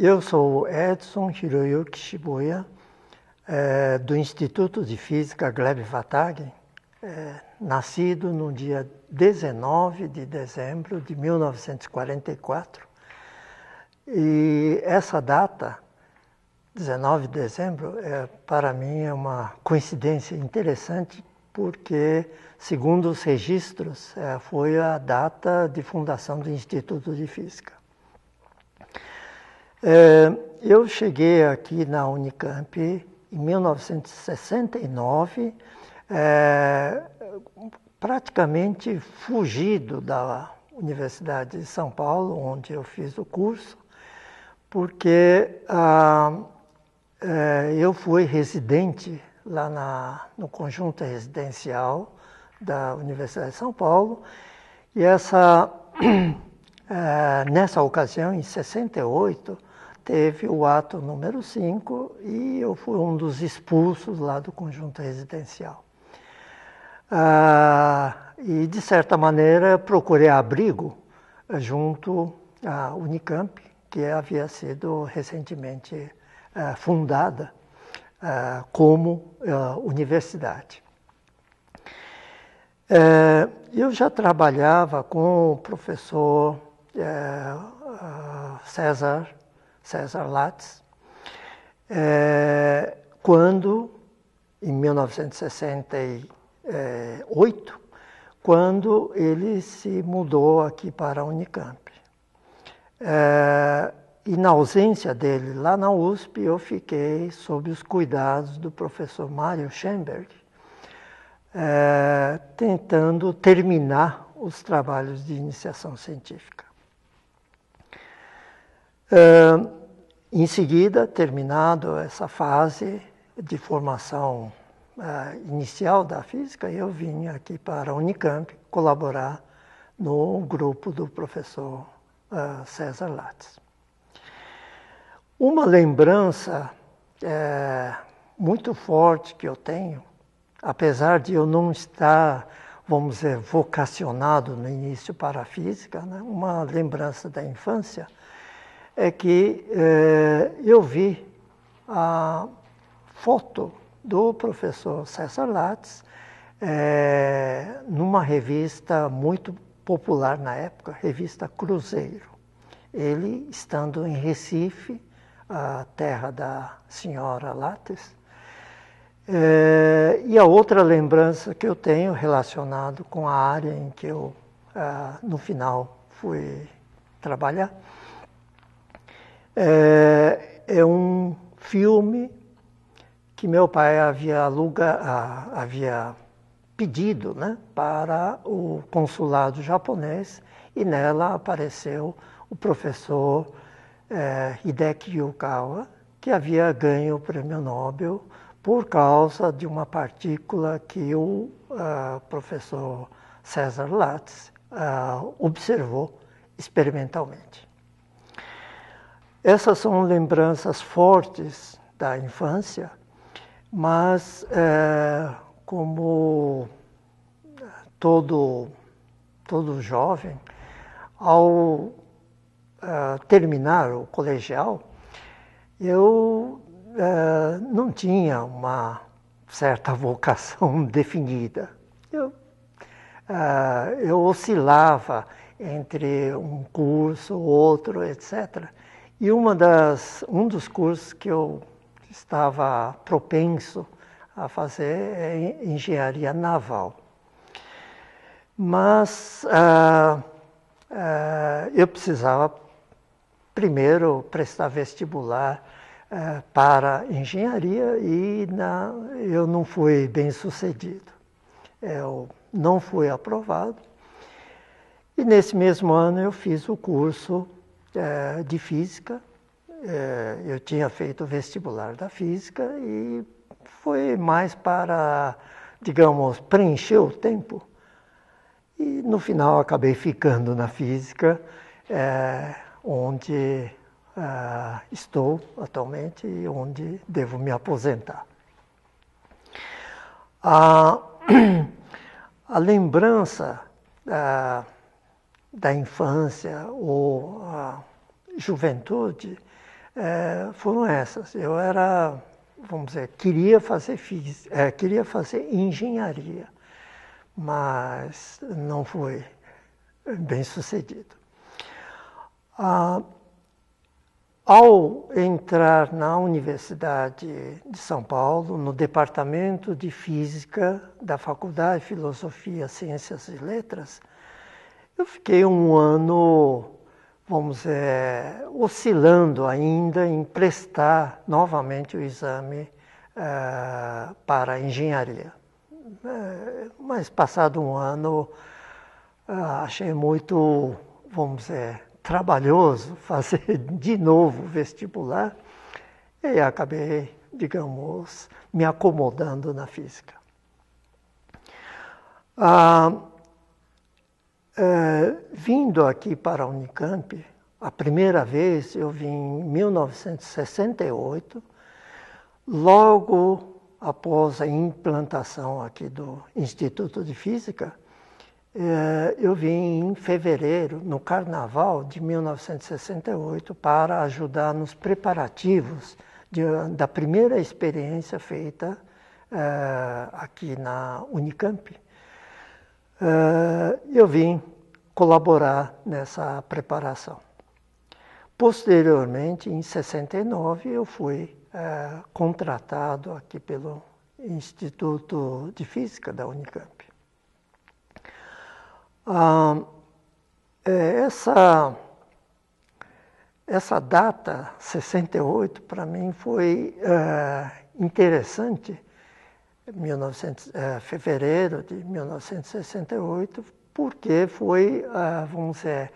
Eu sou Edson Hiroyuki Shibuya, é, do Instituto de Física Gleb Vatag, é, nascido no dia 19 de dezembro de 1944. E essa data, 19 de dezembro, é, para mim é uma coincidência interessante, porque, segundo os registros, é, foi a data de fundação do Instituto de Física. É, eu cheguei aqui na Unicamp em 1969, é, praticamente fugido da Universidade de São Paulo, onde eu fiz o curso, porque ah, é, eu fui residente lá na, no conjunto residencial da Universidade de São Paulo, e essa, nessa ocasião, em 68, teve o ato número 5 e eu fui um dos expulsos lá do conjunto residencial. Ah, e, de certa maneira, procurei abrigo eh, junto à Unicamp, que havia sido recentemente ah, fundada ah, como universidade. É, eu já trabalhava com o professor é, César César Lattes, é, quando, em 1968, quando ele se mudou aqui para a Unicamp. É, e na ausência dele lá na USP, eu fiquei sob os cuidados do professor Mário Schemberg, é, tentando terminar os trabalhos de iniciação científica. É, em seguida, terminado essa fase de formação uh, inicial da física, eu vim aqui para a Unicamp colaborar no grupo do professor uh, César Lattes. Uma lembrança é, muito forte que eu tenho, apesar de eu não estar, vamos dizer, vocacionado no início para a física, né, uma lembrança da infância é que eh, eu vi a foto do professor César Lattes eh, numa revista muito popular na época, revista Cruzeiro. Ele estando em Recife, a terra da senhora Lattes, eh, e a outra lembrança que eu tenho relacionado com a área em que eu, ah, no final, fui trabalhar, é, é um filme que meu pai havia, aluga, havia pedido né, para o consulado japonês e nela apareceu o professor é, Hideki Yukawa, que havia ganho o prêmio Nobel por causa de uma partícula que o uh, professor César Latz uh, observou experimentalmente. Essas são lembranças fortes da infância, mas é, como é, todo, todo jovem, ao é, terminar o colegial, eu é, não tinha uma certa vocação definida. Eu, é, eu oscilava entre um curso, outro, etc. E uma das, um dos cursos que eu estava propenso a fazer é engenharia naval. Mas ah, ah, eu precisava primeiro prestar vestibular ah, para engenharia e na, eu não fui bem sucedido. Eu não fui aprovado. E nesse mesmo ano eu fiz o curso é, de física. É, eu tinha feito o vestibular da física e foi mais para, digamos, preencher o tempo. E no final acabei ficando na física, é, onde estou atualmente e onde devo me aposentar. a a, lembrança uh, da infância ou a juventude é, foram essas. Eu era, vamos dizer, queria fazer, fiz, é, queria fazer engenharia, mas não foi bem sucedido. Ah, ao entrar na Universidade de São Paulo, no Departamento de Física da Faculdade de Filosofia, Ciências e Letras, eu fiquei um ano, vamos dizer, é, oscilando ainda em prestar novamente o exame uh, para engenharia. É, mas passado um ano, uh, achei muito, vamos dizer, trabalhoso fazer de novo vestibular e acabei, digamos, me acomodando na física. Ah, ah, vindo aqui para a Unicamp, a primeira vez eu vim em 1968, logo após a implantação aqui do Instituto de Física, eh, eu vim em fevereiro, no carnaval de 1968, para ajudar nos preparativos de, da primeira experiência feita eh, aqui na Unicamp. Ah, eu vim colaborar nessa preparação. Posteriormente, em 69, eu fui ah, contratado aqui pelo Instituto de Física da Unicamp. Ah, é, essa essa data, 68, para mim foi interessante 1900, é, fevereiro de 1968, porque foi, é, vamos dizer,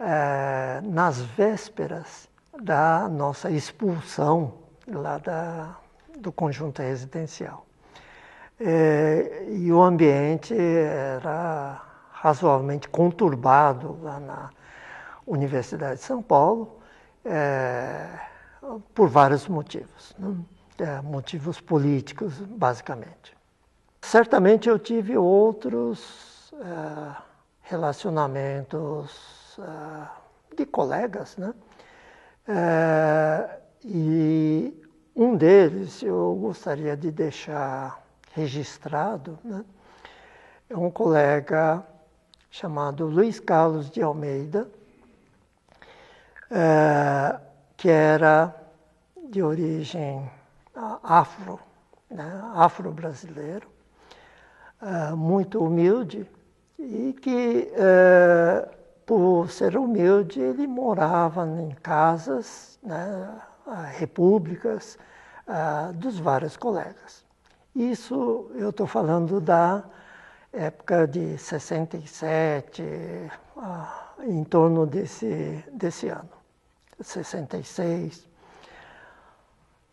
é, nas vésperas da nossa expulsão lá da, do conjunto residencial. É, e o ambiente era razoavelmente conturbado lá na Universidade de São Paulo, é, por vários motivos. Né? é, motivos políticos, basicamente. Certamente eu tive outros é, relacionamentos é, de colegas, né? É, e um deles eu gostaria de deixar registrado, né? é um colega chamado Luiz Carlos de Almeida, é, que era de origem afro, né, afro-brasileiro, eh, muito humilde, e que, eh, por ser humilde, ele morava em casas, né, eh, repúblicas, dos vários colegas. Isso eu estou falando da época de 67, ah, em torno desse, desse ano, 66.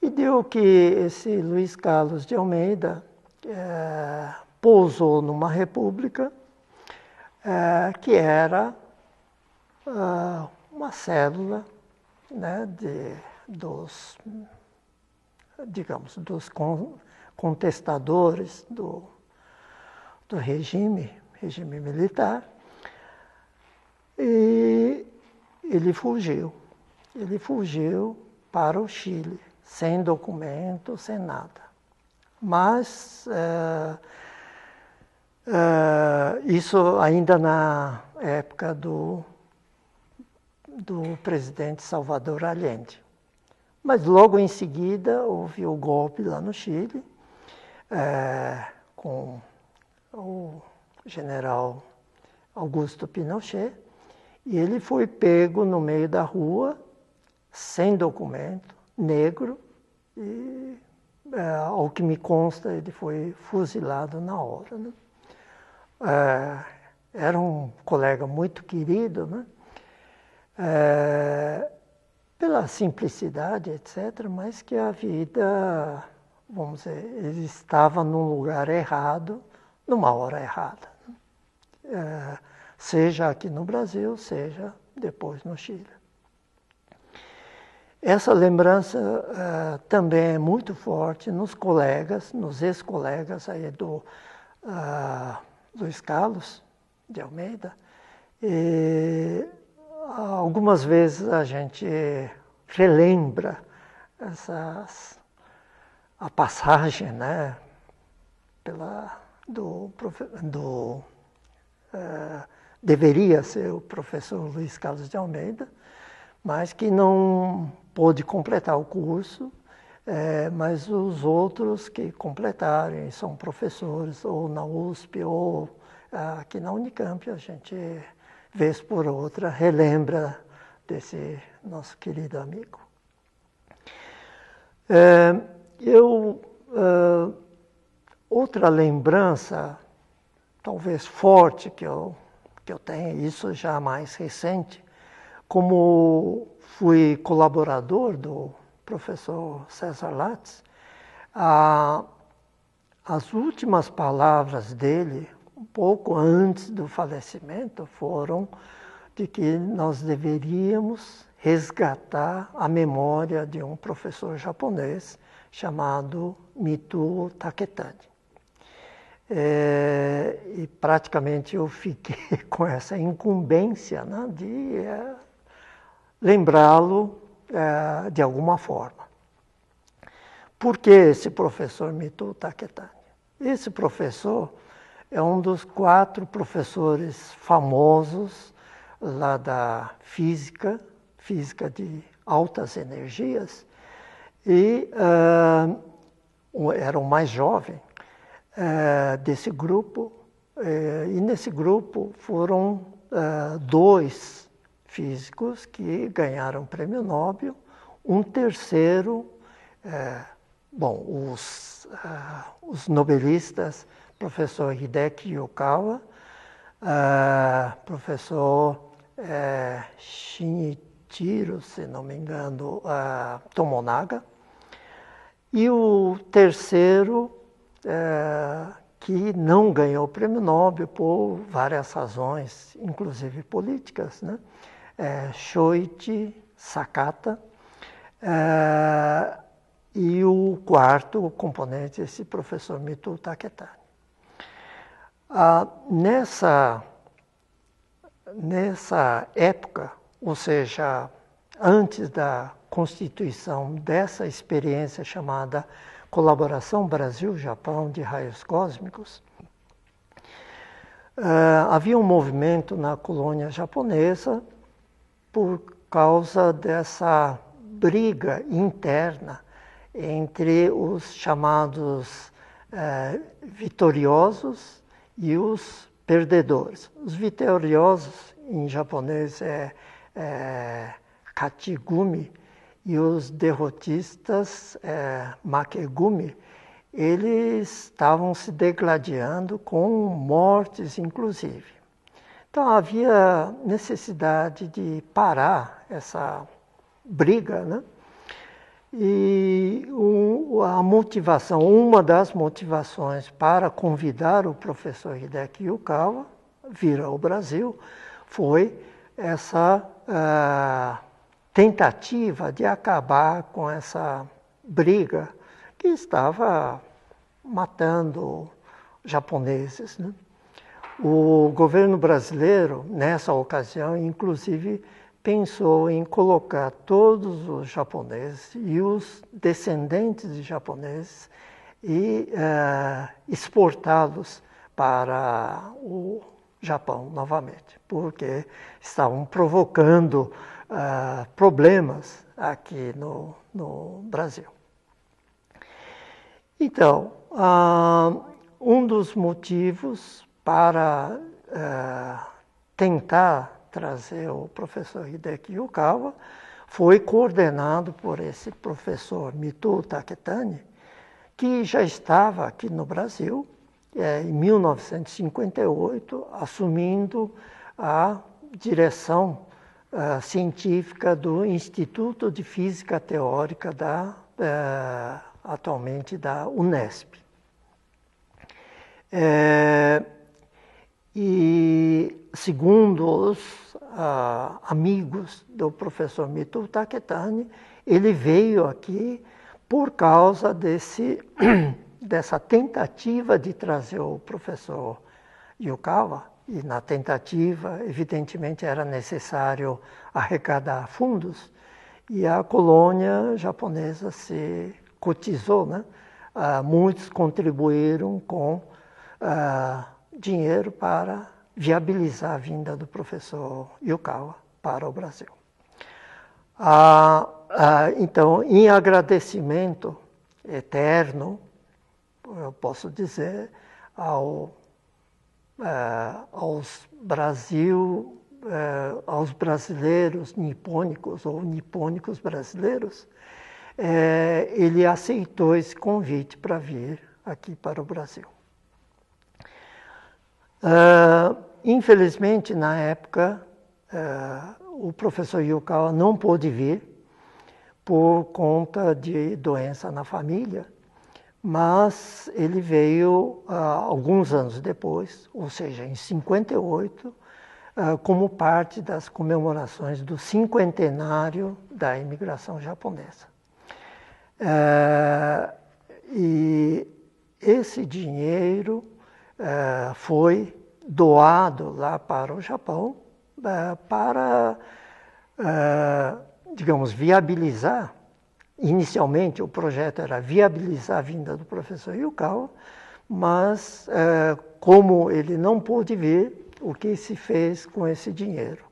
E deu que esse Luiz Carlos de Almeida é, pousou numa república é, que era é, uma célula né, de, dos, digamos, dos con, contestadores do, do regime, regime militar, e ele fugiu. Ele fugiu para o Chile sem documento, sem nada. Mas é, é, isso ainda na época do, do presidente Salvador Allende. Mas logo em seguida houve o golpe lá no Chile, é, com o general Augusto Pinochet, e ele foi pego no meio da rua, sem documento, negro e, é, ao que me consta, ele foi fuzilado na hora. Né? É, era um colega muito querido, né? É, pela simplicidade, etc., mas que a vida, vamos dizer, ele estava num lugar errado, numa hora errada. Né? É, seja aqui no Brasil, seja depois no Chile. Essa lembrança uh, também é muito forte nos colegas, nos ex-colegas aí do uh, Luiz Carlos de Almeida. E algumas vezes a gente relembra essas, a passagem né, pela, do, do uh, deveria ser o professor Luiz Carlos de Almeida, mas que não pôde completar o curso, é, mas os outros que completaram, são professores, ou na USP, ou ah, aqui na Unicamp, a gente, vez por outra, relembra desse nosso querido amigo. É, eu, é, outra lembrança, talvez forte, que eu, que eu tenho, isso já mais recente, como fui colaborador do professor César Lattes, a, as últimas palavras dele, um pouco antes do falecimento, foram de que nós deveríamos resgatar a memória de um professor japonês chamado Mitu Taketani. É, e praticamente eu fiquei com essa incumbência né, de é, lembrá-lo eh, de alguma forma. Por que esse professor Mitu Taketani? Esse professor é um dos quatro professores famosos lá da física, física de altas energias, e uh, era o mais jovem uh, desse grupo, uh, e nesse grupo foram dois físicos que ganharam prêmio Nobel, um terceiro, é, bom, os, ah, os nobelistas, professor Hideki Yokawa, é, professor eh, Shinichiro, se não me engano, Tomonaga, e o terceiro, que não ganhou o prêmio Nobel por várias razões, inclusive políticas, né? é, Sakata, é, e o quarto componente, esse professor Mito Taketani. Ah, nessa, nessa época, ou seja, antes da constituição dessa experiência chamada Colaboração Brasil-Japão de Raios Cósmicos, eh, havia um movimento na colônia japonesa por causa dessa briga interna entre os chamados eh, vitoriosos e os perdedores. Os vitoriosos, em japonês, é, é katigumi, e os derrotistas, é, makegumi, eles estavam se degladiando com mortes, inclusive. Então havia necessidade de parar essa briga, né? E a motivação, uma das motivações para convidar o professor Hideki Yukawa vir ao Brasil foi essa ah, tentativa de acabar com essa briga que estava matando japoneses. Né? O governo brasileiro, nessa ocasião, inclusive, pensou em colocar todos os japoneses e os descendentes de japoneses e uh, exportá-los para o Japão novamente, porque estavam provocando uh, problemas aqui no, no Brasil. Então, uh, um dos motivos para eh, tentar trazer o professor Hideki Yukawa, foi coordenado por esse professor Mitu Taketani, que já estava aqui no Brasil, eh, em 1958, assumindo a direção Uh, científica do Instituto de Física Teórica da uh, atualmente da Unesp. E segundo os ah, amigos do professor Mito Taketani, ele veio aqui por causa desse, dessa tentativa de trazer o professor Yukawa. E na tentativa, evidentemente, era necessário arrecadar fundos. E a colônia japonesa se cotizou, né? Ah, muitos contribuíram com ah, dinheiro para viabilizar a vinda do professor Yukawa para o Brasil. Ah, ah, então, em agradecimento eterno, eu posso dizer, ao, ah, aos Brasil, eh, aos brasileiros nipônicos ou nipônicos brasileiros, eh, ele aceitou esse convite para vir aqui para o Brasil. Uh, infelizmente, na época, uh, o professor Yukawa não pôde vir por conta de doença na família, mas ele veio uh, alguns anos depois, ou seja, em 58, como parte das comemorações do cinquentenário da imigração japonesa. e esse dinheiro eh, foi doado lá para o Japão eh, para, eh, digamos, viabilizar. Inicialmente o projeto era viabilizar a vinda do professor Yukawa, mas como ele não pôde vir, o que se fez com esse dinheiro?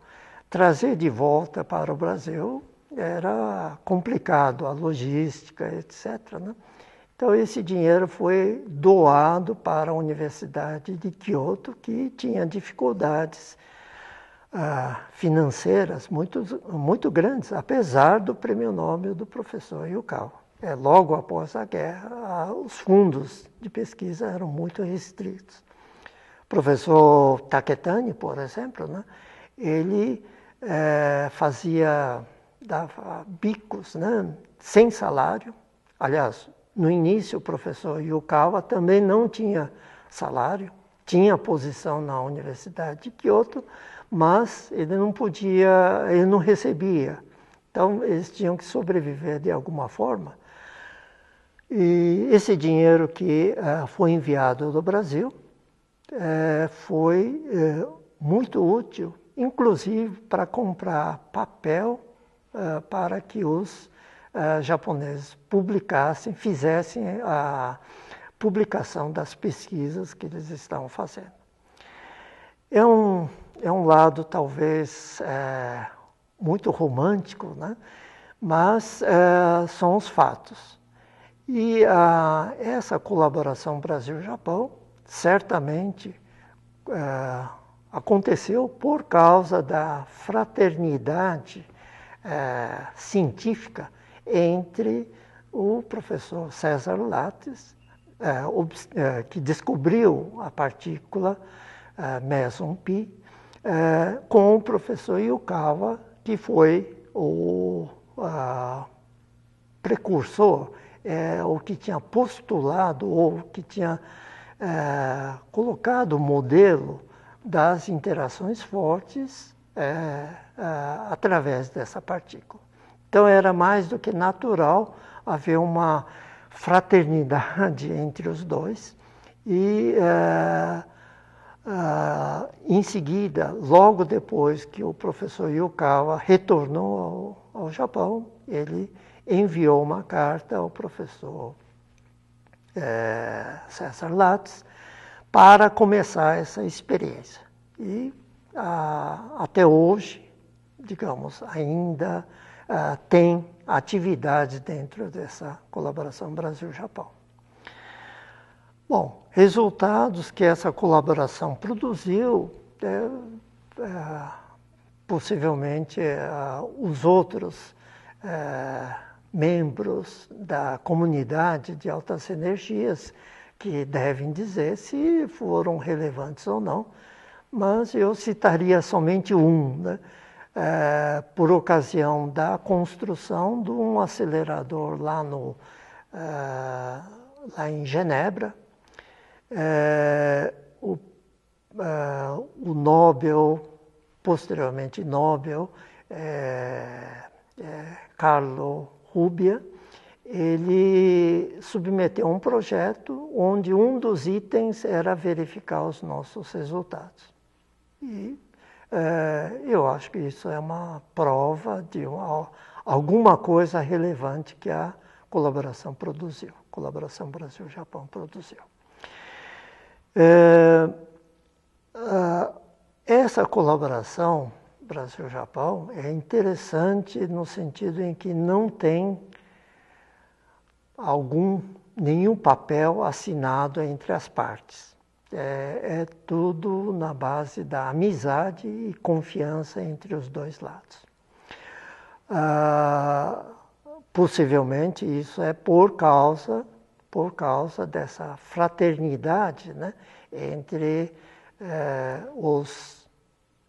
Trazer de volta para o Brasil era complicado, a logística, etc. Né? Então, esse dinheiro foi doado para a Universidade de Kyoto, que tinha dificuldades ah, financeiras muito, muito grandes, apesar do prêmio Nobel do professor Yukawa. É, logo após a guerra, ah, os fundos de pesquisa eram muito restritos. O professor Taketani, por exemplo, né, ele eh, fazia dava bicos né, sem salário, aliás, no início, o professor Yukawa também não tinha salário, tinha posição na Universidade de Kyoto, mas ele não podia, ele não recebia. Então, eles tinham que sobreviver de alguma forma. E esse dinheiro que uh, foi enviado do Brasil uh, foi uh, muito útil, inclusive para comprar papel para que os eh, japoneses publicassem, fizessem a publicação das pesquisas que eles estão fazendo. É um, é um lado talvez é, muito romântico, né? mas é, são os fatos. E a, ah, essa colaboração Brasil-Japão certamente é, aconteceu por causa da fraternidade científica entre o professor César Lattes, é, é, que descobriu a partícula eh, é, meson pi, com o professor Yukawa, que foi o precursor, é, o que tinha postulado ou que tinha colocado o modelo das interações fortes através dessa partícula. Então era mais do que natural haver uma fraternidade entre os dois e é, é, em seguida, logo depois que o professor Yukawa retornou ao, ao Japão, ele enviou uma carta ao professor é, César Lattes para começar essa experiência. E a, ah, até hoje, digamos, ainda ah, tem atividade dentro dessa colaboração Brasil-Japão. Bom, resultados que essa colaboração produziu, é, é, possivelmente é, os outros é, membros da comunidade de altas energias que devem dizer se foram relevantes ou não, mas eu citaria somente um, né? é, por ocasião da construção de um acelerador lá, no, é, lá em Genebra. É, o, é, o, Nobel, posteriormente Nobel, é, é, Carlo Rubia, ele submeteu um projeto onde um dos itens era verificar os nossos resultados. E é, eu acho que isso é uma prova de uma, alguma coisa relevante que a colaboração produziu, colaboração Brasil-Japão produziu. É, essa colaboração Brasil-Japão é interessante no sentido em que não tem algum nenhum papel assinado entre as partes. É, é tudo na base da amizade e confiança entre os dois lados. Ah, possivelmente isso é por causa por causa dessa fraternidade né, entre é, os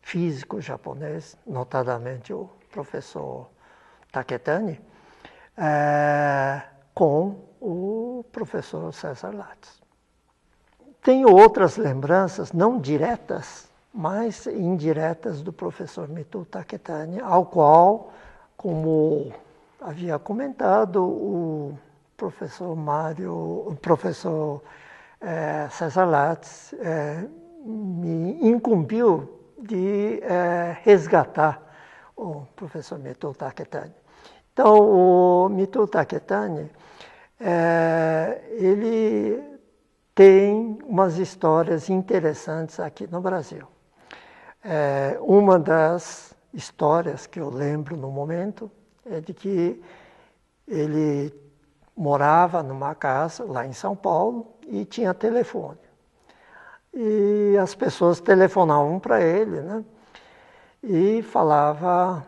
físicos japoneses, notadamente o professor Taketani, é, com o professor César Lattes. Tenho outras lembranças, não diretas, mas indiretas do professor Mitu Taketani, ao qual, como havia comentado o professor Mário, o professor é, César Lattes, é, me incumbiu de é, resgatar o professor Mitu Taketani. Então, o Mitu Taketani, ele tem umas histórias interessantes aqui no Brasil. É, uma das histórias que eu lembro no momento é de que ele morava numa casa lá em São Paulo e tinha telefone. E as pessoas telefonavam para ele, né? E falava,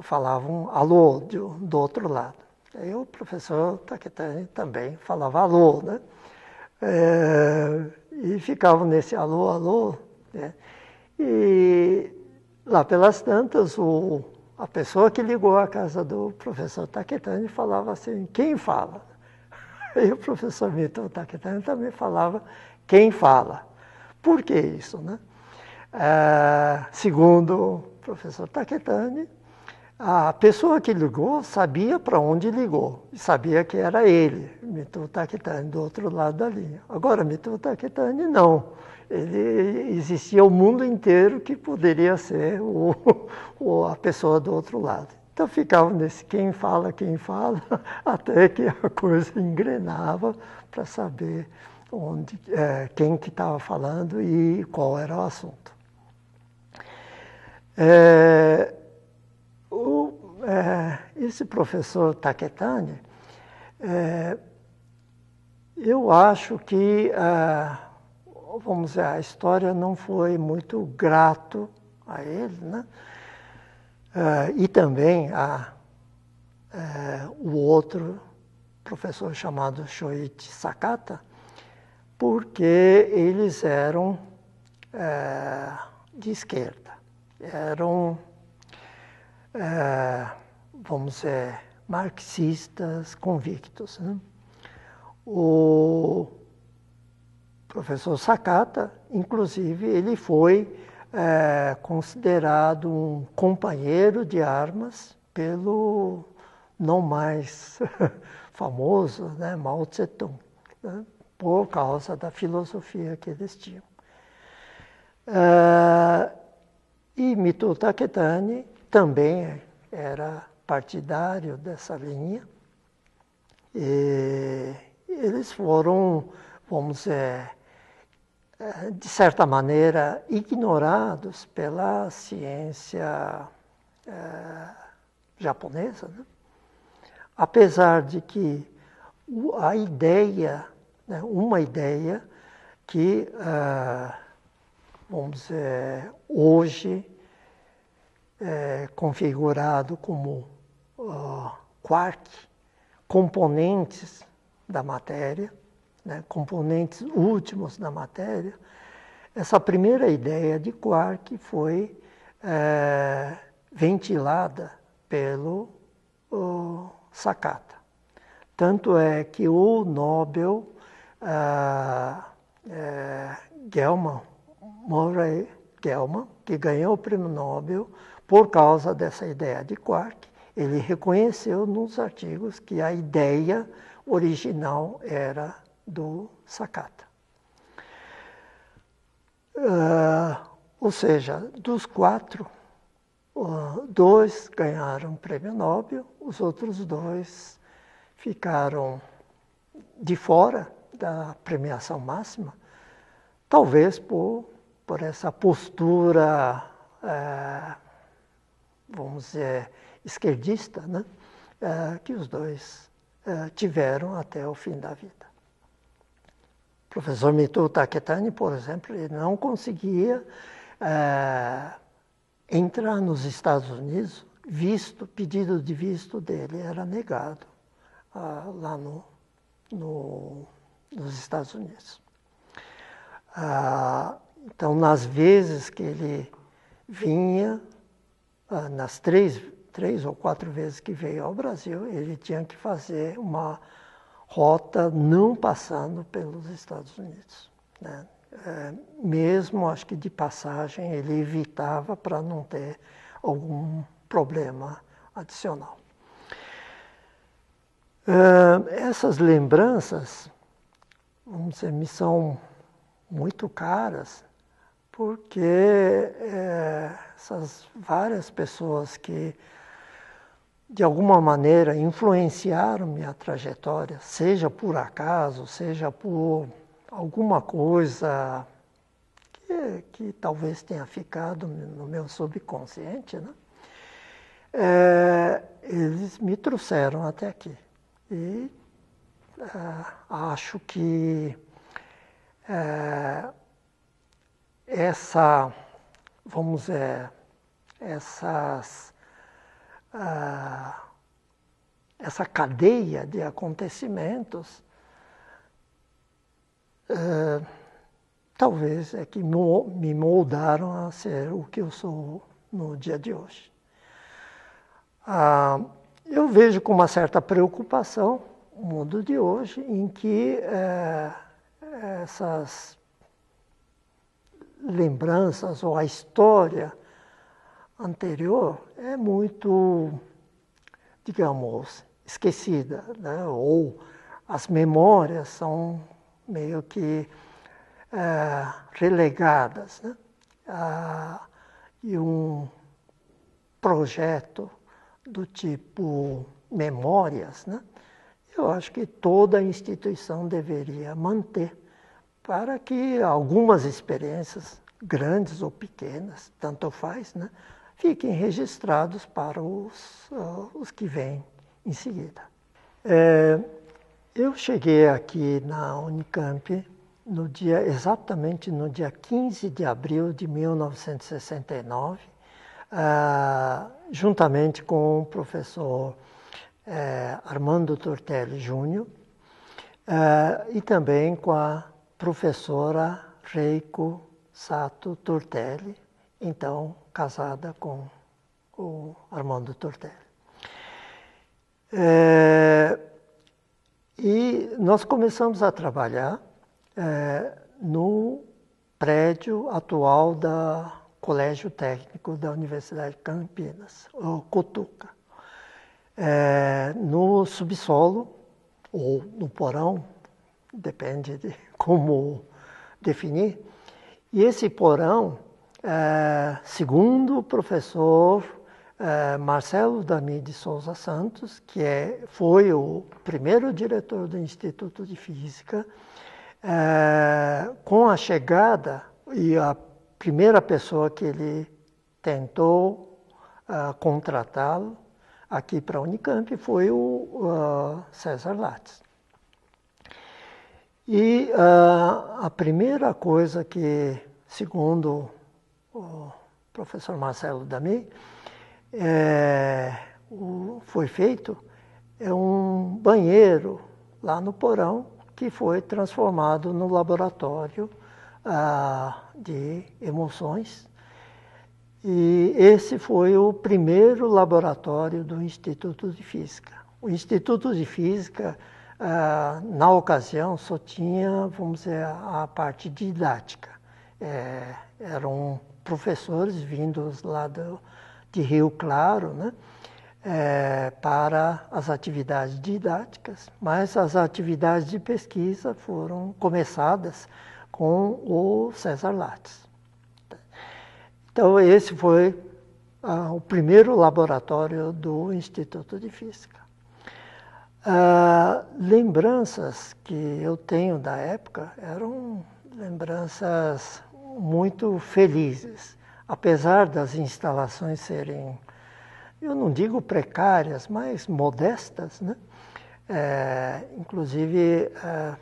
falavam alô do, do outro lado. Aí o professor Taquetani também falava alô, né? É, e ficavam nesse alô, alô. Né? E lá pelas tantas, o, a pessoa que ligou à casa do professor Taquetani falava assim, quem fala? E o professor Milton Taquetani também falava, quem fala? Por que isso, né? É, segundo o professor Taquetani, a pessoa que ligou sabia para onde ligou, sabia que era ele, Mitu Takitani, do outro lado da linha. Agora, Mitu Takitani não. Ele existia o mundo inteiro que poderia ser o, o, a pessoa do outro lado. Então ficava nesse quem fala, quem fala, até que a coisa engrenava para saber onde, é, quem que estava falando e qual era o assunto. É, o, é, esse professor Taquetani, é, eu acho que, é, vamos dizer, a história não foi muito grato a ele, né? É, e também a é, o outro professor chamado Shoichi Sakata, porque eles eram é, de esquerda, eram é, vamos dizer, eh, marxistas convictos. Né? O professor Sakata, inclusive, ele foi é, considerado um companheiro de armas pelo não mais famoso né, Mao Tse-tung, né, por causa da filosofia que eles tinham. Uh, e Mito Taketani também era partidário dessa linha. E eles foram, vamos dizer, eh, de certa maneira, ignorados pela ciência eh, japonesa, né? apesar de que a ideia, né, uma ideia que, eh, vamos dizer, hoje é, configurado como uh, quark, componentes da matéria, né, componentes últimos da matéria, essa primeira ideia de quark foi é, ventilada pelo uh, Sakata. Tanto é que o Nobel uh, Gelman, Murray Gelman, que ganhou o prêmio Nobel, por causa dessa ideia de quark, ele reconheceu nos artigos que a ideia original era do Sakata. Uh, ou seja, dos quatro, uh, dois ganharam prêmio Nobel, os outros dois ficaram de fora da premiação máxima, talvez por, por essa postura. Uh, vamos dizer, esquerdista, né? É, que os dois é, tiveram até o fim da vida. O professor Mito Taketani, por exemplo, ele não conseguia é, entrar nos Estados Unidos, visto, pedido de visto dele era negado ah, lá no, no, nos Estados Unidos. Ah, então, nas vezes que ele vinha ah, nas três, três ou quatro vezes que veio ao Brasil, ele tinha que fazer uma rota não passando pelos Estados Unidos. Né? É, mesmo, acho que de passagem, ele evitava para não ter algum problema adicional. É, essas lembranças, vamos dizer, me são muito caras, porque é, essas várias pessoas que de alguma maneira influenciaram minha trajetória, seja por acaso, seja por alguma coisa que, que talvez tenha ficado no meu subconsciente, né? É, eles me trouxeram até aqui. E é, acho que é, essa, vamos é, essas, ah, essa cadeia de acontecimentos, ah, talvez é que me moldaram a ser o que eu sou no dia de hoje. Ah, eu vejo com uma certa preocupação o mundo de hoje, em que eh, essas lembranças ou a história anterior é muito, digamos, esquecida, né? ou as memórias são meio que é, relegadas. Né? Ah, e um projeto do tipo memórias, né? eu acho que toda instituição deveria manter para que algumas experiências, grandes ou pequenas, tanto faz, né, fiquem registrados para os, uh, os que vêm em seguida. É, eu cheguei aqui na Unicamp no dia, exatamente no dia 15 de abril de 1969, uh, ah, juntamente com o professor uh, Armando Tortelli Júnior uh, e também com a professora Reiko Sato Tortelli, então casada com o Armando Tortelli. É, e nós começamos a trabalhar é, no prédio atual da Colégio Técnico da Universidade de Campinas, o Cotuca, é, no subsolo ou no porão, depende de como definir. E esse porão, é, segundo o professor é, Marcelo Dami de Souza Santos, que é, foi o primeiro diretor do Instituto de Física, é, com a chegada e a primeira pessoa que ele tentou é, contratá-lo aqui para a Unicamp foi o é, César Lattes. E uh, a primeira coisa que, segundo o professor Marcelo Dami, é, o, foi feito é um banheiro lá no porão que foi transformado no laboratório uh, de emoções. E esse foi o primeiro laboratório do Instituto de Física. O Instituto de Física ah, na ocasião só tinha, vamos dizer, a parte didática. É, eram professores vindos lá do, de Rio Claro, né? É, para as atividades didáticas, mas as atividades de pesquisa foram começadas com o César Lattes. Então, esse foi ah, o primeiro laboratório do Instituto de Física. Ah, lembranças que eu tenho da época eram lembranças muito felizes, apesar das instalações serem, eu não digo precárias, mas modestas, né? É, inclusive é,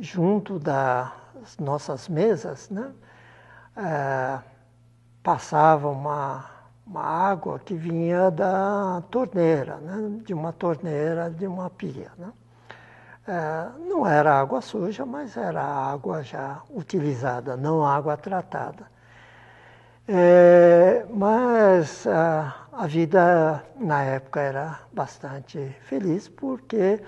junto das nossas mesas, né? É, passava uma uma água que vinha da torneira, né? de uma torneira, de uma pia. Né? É, não era água suja, mas era água já utilizada, não água tratada. É, mas a, a, vida na época era bastante feliz porque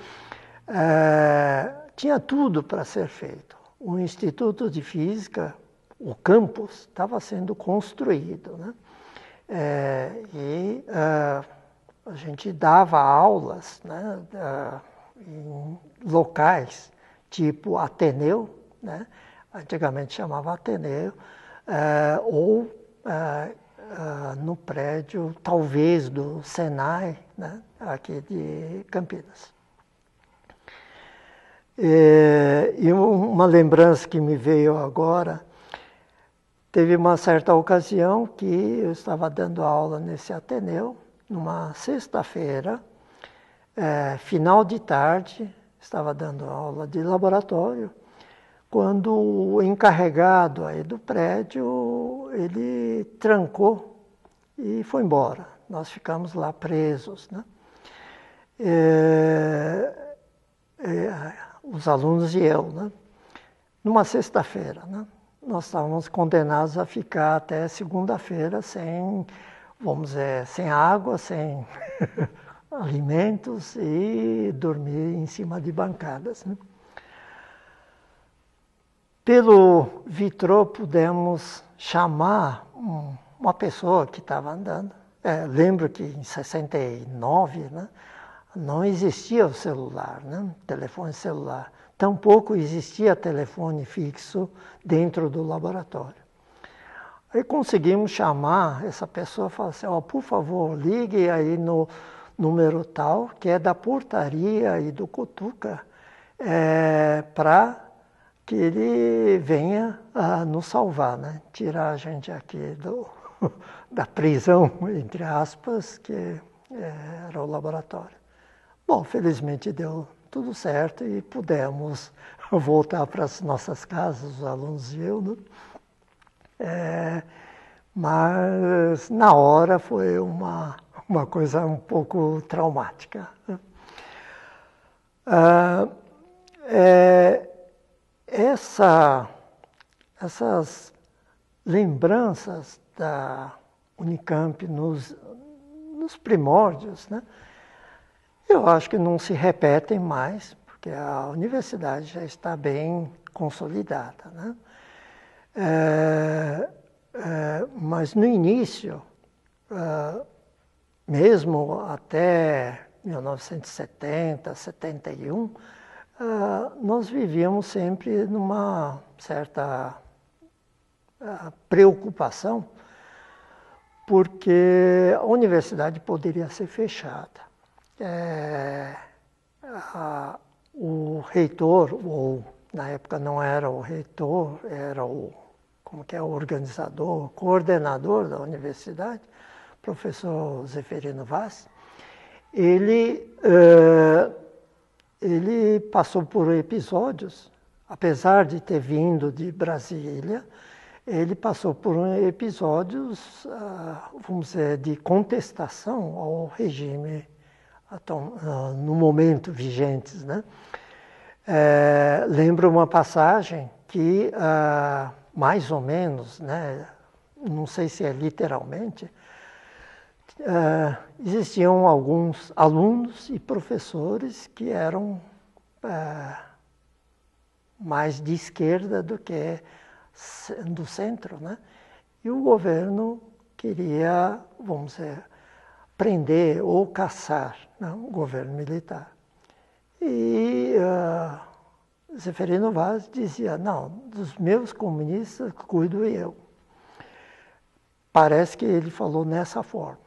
é, tinha tudo para ser feito. O Instituto de Física, o campus, estava sendo construído. Né? É, e uh, a gente dava aulas né, uh, em locais tipo Ateneu, né, antigamente chamava Ateneu, uh, ou é, é, no prédio talvez do Senai, né, aqui de Campinas. e uma lembrança que me veio agora Teve uma certa ocasião que eu estava dando aula nesse Ateneu, numa sexta-feira, é, final de tarde, estava dando aula de laboratório, quando o encarregado aí do prédio, ele trancou e foi embora. Nós ficamos lá presos, né? É, é, os alunos e eu, né? numa sexta-feira. Né? nós estávamos condenados a ficar até segunda-feira sem, vamos dizer, sem água, sem alimentos e dormir em cima de bancadas. Né? Pelo vitrô pudemos chamar um, uma pessoa que estava andando. É, lembro que em 69, né, não existia o celular, né? telefone celular. Tampouco existia telefone fixo dentro do laboratório. Aí conseguimos chamar essa pessoa e falar assim, oh, por favor, ligue aí no número tal, que é da portaria e do Cotuca, é, eh, para que ele venha ah, nos salvar, né? tirar a gente aqui do, da prisão, entre aspas, que eh, era o laboratório. Bom, felizmente deu tudo certo e pudemos voltar para as nossas casas, os alunos e eu. Né? É, mas na hora foi uma, uma coisa um pouco traumática. Né? Ah, é, essa, essas lembranças da Unicamp nos, nos primórdios, né? Eu acho que não se repetem mais, porque a universidade já está bem consolidada. Né? É, é, mas no início, é, mesmo até 1970, 71, é, nós vivíamos sempre numa certa é, preocupação, porque a universidade poderia ser fechada é, a, o reitor, ou na época não era o reitor, era o, como que é, o organizador, o coordenador da universidade, professor Zeferino Vaz, ele, é, ele passou por episódios, apesar de ter vindo de Brasília, ele passou por episódios, ah, vamos dizer, de contestação ao regime então, ah, no momento vigentes. Né? É, lembro uma passagem que, ah, mais ou menos, né, não sei se é literalmente, ah, existiam alguns alunos e professores que eram mais de esquerda do que do centro, né? E o governo queria, vamos dizer, prender ou caçar né, o governo militar. E uh, Zeferino Vaz dizia, não, dos meus comunistas cuido eu. Parece que ele falou nessa forma.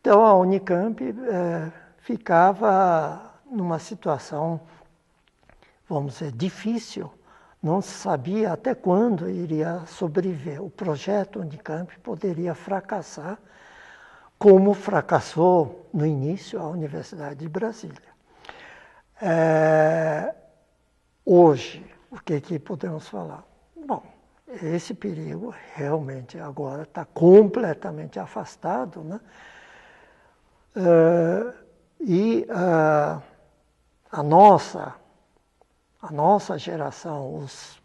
Então a Unicamp eh, ficava numa situação, vamos dizer, difícil. Não se sabia até quando iria sobreviver. O projeto Unicamp poderia fracassar como fracassou no início a Universidade de Brasília. É, hoje, o que, que podemos falar? Bom, esse perigo realmente agora está completamente afastado, né? Uh, e uh, a nossa, a nossa geração, os,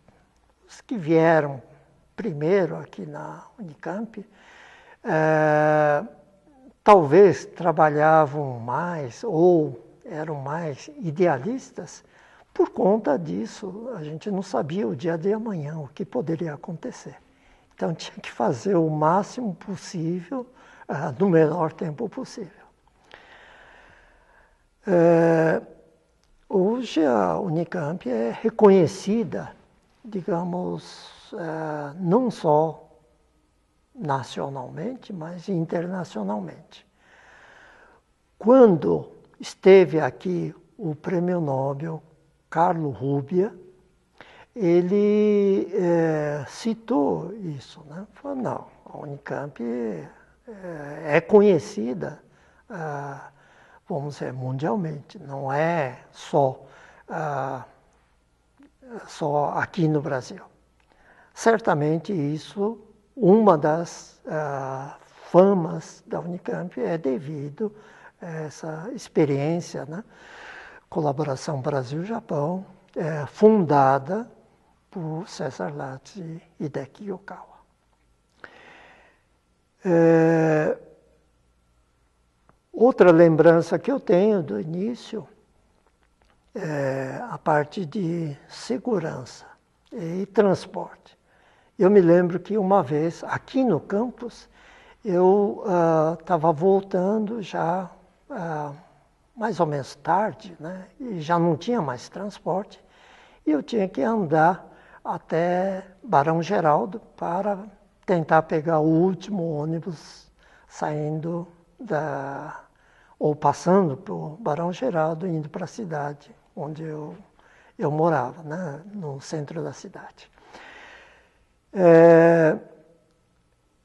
os, que vieram primeiro aqui na Unicamp, uh, talvez trabalhavam mais ou eram mais idealistas, por conta disso a gente não sabia o dia de amanhã, o que poderia acontecer. Então tinha que fazer o máximo possível uh, no menor tempo possível. Eh, hoje a Unicamp é reconhecida, digamos, eh, não só nacionalmente, mas internacionalmente. Quando esteve aqui o prêmio Nobel Carlo Rubia, ele é, citou isso, né? Falou, não, a Unicamp é, é conhecida, ah, vamos dizer, mundialmente, não é só, ah, só aqui no Brasil. Certamente isso uma das ah, famas da Unicamp é devido a essa experiência, né? colaboração Brasil-Japão, é, fundada por César Lattes e Hideki Yokawa. É, eh, outra lembrança que eu tenho do início é a parte de segurança e transporte. Eu me lembro que uma vez, aqui no campus, eu estava ah, uh, voltando já uh, mais ou menos tarde, né? e já não tinha mais transporte, e eu tinha que andar até Barão Geraldo para tentar pegar o último ônibus saindo da ou passando por Barão Geraldo indo para a cidade onde eu, eu morava, né? no centro da cidade. É,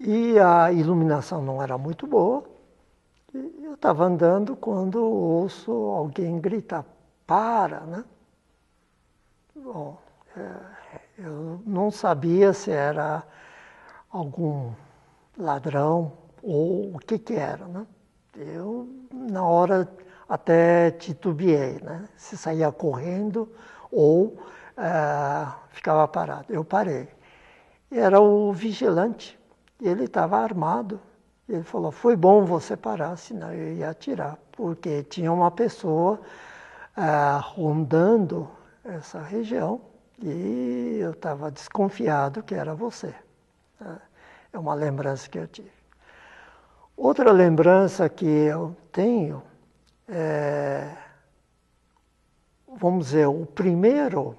e a iluminação não era muito boa. eu estava andando quando ouço alguém gritar, para, né? Bom, é, eu não sabia se era algum ladrão ou o que que era, né? Eu, na hora, até titubeei, né? Se saía correndo ou é, ficava parado. Eu parei era o vigilante. Ele estava armado. Ele falou: Foi bom você parar, senão eu ia atirar, porque tinha uma pessoa ah, rondando essa região e eu estava desconfiado que era você. Né? É uma lembrança que eu tive. Outra lembrança que eu tenho é, vamos dizer, o primeiro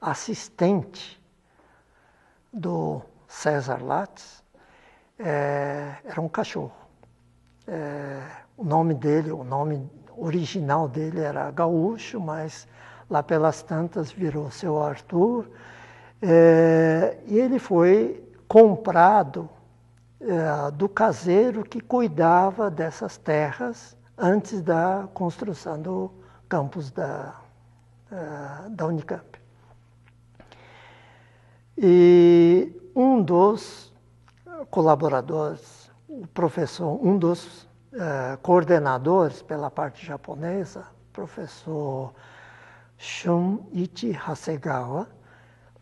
assistente do César Lattes é, era um cachorro. É, o nome dele, o nome original dele era Gaúcho, mas lá pelas tantas virou seu Arthur. É, e ele foi comprado do caseiro que cuidava dessas terras antes da construção do campus da, da Unicamp. E um dos colaboradores, o professor, um dos eh, coordenadores pela parte japonesa, professor Shunichi Hasegawa,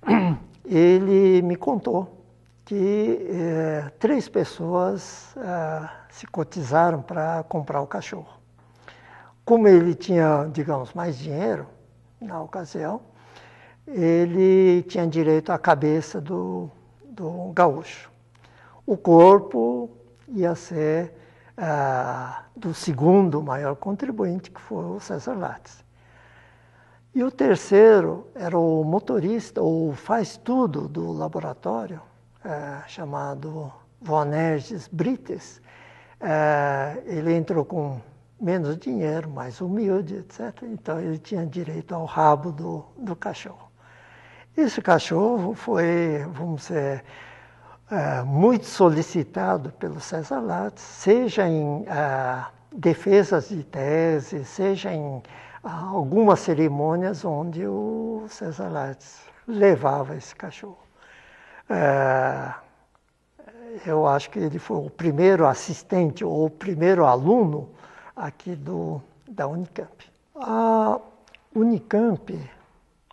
ele me contou que eh, três pessoas eh, se cotizaram para comprar o cachorro. Como ele tinha, digamos, mais dinheiro na ocasião, ele tinha direito à cabeça do, do gaúcho. O corpo ia ser ah, do segundo maior contribuinte, que foi o César Lattes. E o terceiro era o motorista, ou faz tudo do laboratório, eh, chamado Vonerges Brites. Eh, ele entrou com menos dinheiro, mais humilde, etc. Então ele tinha direito ao rabo do, do cachorro. Esse cachorro foi, vamos dizer, é, muito solicitado pelo César Lattes, seja em é, defesas de tese, seja em é, algumas cerimônias onde o César Lattes levava esse cachorro. eu acho que ele foi o primeiro assistente ou o primeiro aluno aqui do, da Unicamp. A Unicamp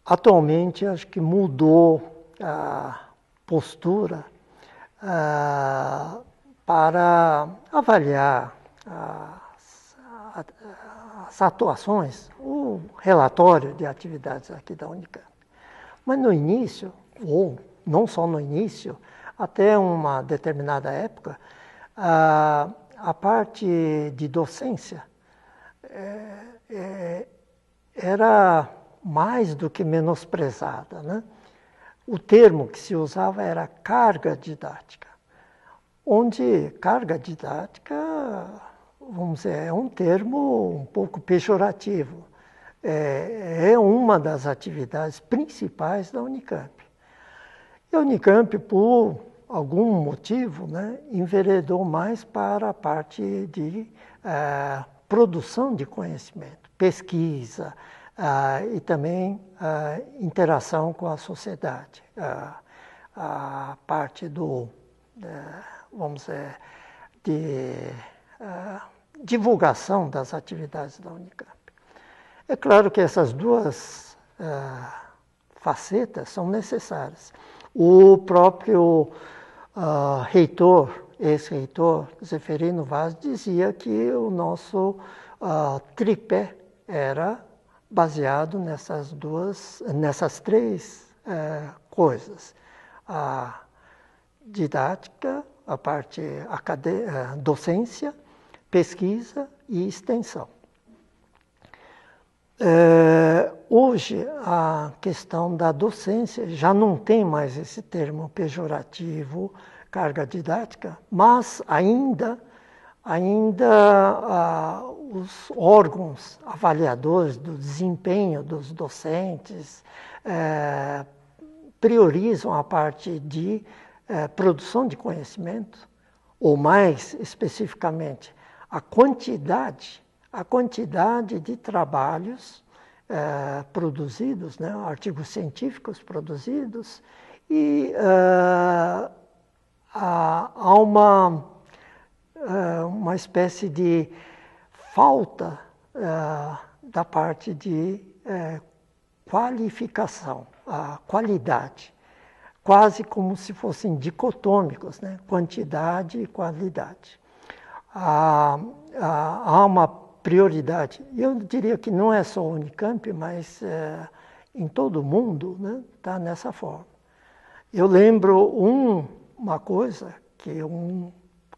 Atualmente, acho que mudou a postura para avaliar as, as atuações, o relatório de atividades aqui da Unicamp. Mas no início, ou não só no início, até uma determinada época, a, a parte de docência é, é, era mais do que menosprezada. Né? O termo que se usava era carga didática, onde carga didática, vamos dizer, é um termo um pouco pejorativo. É, é uma das atividades principais da Unicamp. E a Unicamp, por algum motivo, né, enveredou mais para a parte de eh, produção de conhecimento, pesquisa, ah, e também a ah, interação com a sociedade, a, ah, a parte do, vamos dizer, de ah, divulgação das atividades da Unicamp. É claro que essas duas facetas são necessárias. O próprio reitor, ex-reitor Zeferino Vaz, dizia que o nosso tripé era baseado nessas duas, nessas três é, coisas: a didática, a parte é, docência, pesquisa e extensão. É, hoje, a questão da docência já não tem mais esse termo pejorativo, carga didática, mas ainda ainda ah, os órgãos avaliadores do desempenho dos docentes eh, priorizam a parte de eh, produção de conhecimento, ou mais especificamente, a quantidade, a quantidade de trabalhos eh, produzidos, né, artigos científicos produzidos, e eh, há uma ah, uma espécie de falta uh, da parte de uh, qualificação, a qualidade, quase como se fossem dicotômicos, né? quantidade e qualidade. Há, ah, há uma prioridade, eu diria que não é só o Unicamp, mas eh, em todo o mundo está né? Tá nessa forma. Eu lembro um, uma coisa que um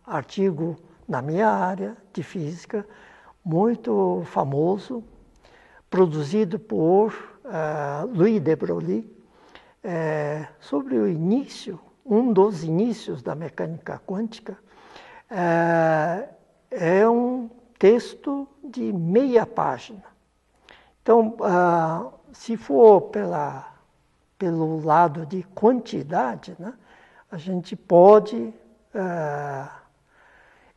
artigo na minha área de física, muito famoso, produzido por uh, Louis de Broglie, é, sobre o início, um dos inícios da mecânica quântica, é, é um texto de meia página. Então, uh, se for pela, pelo lado de quantidade, né, a gente pode uh,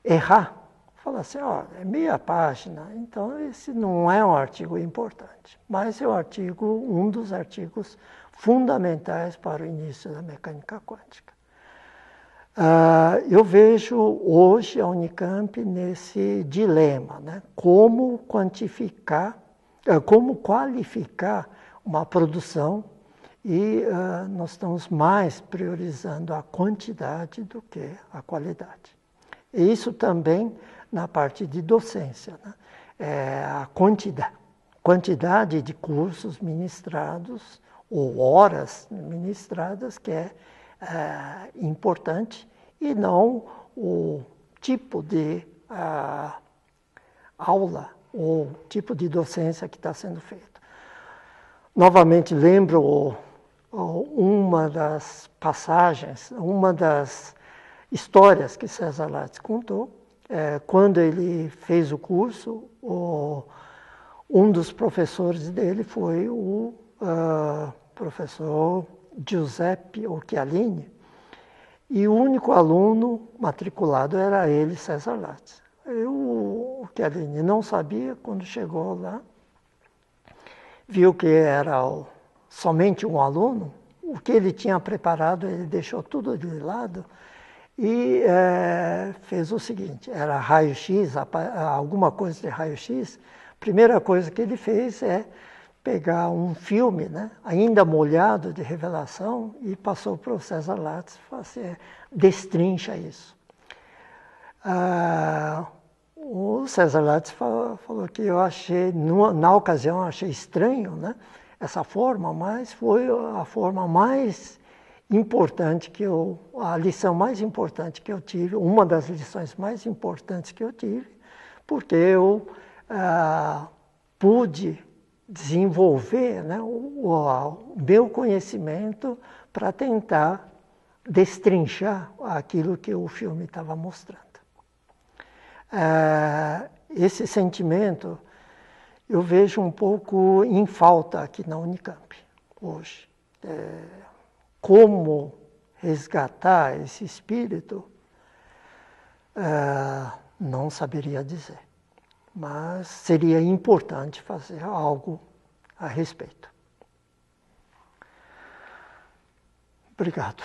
errar, falar assim, ó, é meia página, então esse não é um artigo importante, mas é um artigo, um dos artigos fundamentais para o início da mecânica quântica. Uh, eu vejo hoje a Unicamp nesse dilema, né? como quantificar, ah, como qualificar uma produção e uh, nós estamos mais priorizando a quantidade do que a qualidade isso também na parte de docência, né? é a quantidade, quantidade de cursos ministrados ou horas ministradas que é, é importante e não o tipo de aula ou tipo de docência que está sendo feita. Novamente lembro uma das passagens, uma das histórias que César Lattes contou. É, quando ele fez o curso, o, um dos professores dele foi o uh, professor Giuseppe Occhialini, e o único aluno matriculado era ele, César Lattes. Eu, o Occhialini não sabia, quando chegou lá, viu que era o, somente um aluno, o que ele tinha preparado ele deixou tudo de lado e é, fez o seguinte, era raio-x, alguma coisa de raio-x, primeira coisa que ele fez é pegar um filme, né, ainda molhado de revelação, e passou para o César Lattes fazer, assim, é, destrincha isso. Ah, o César Lattes falou, falou, que eu achei, na ocasião, achei estranho né, essa forma, mas foi a forma mais importante que eu, a lição mais importante que eu tive, uma das lições mais importantes que eu tive, porque eu ah, pude desenvolver né, o, o, meu conhecimento para tentar destrinchar aquilo que o filme estava mostrando. Ah, esse sentimento eu vejo um pouco em falta aqui na Unicamp hoje. É, como resgatar esse espírito, é, não saberia dizer. Mas seria importante fazer algo a respeito. Obrigado.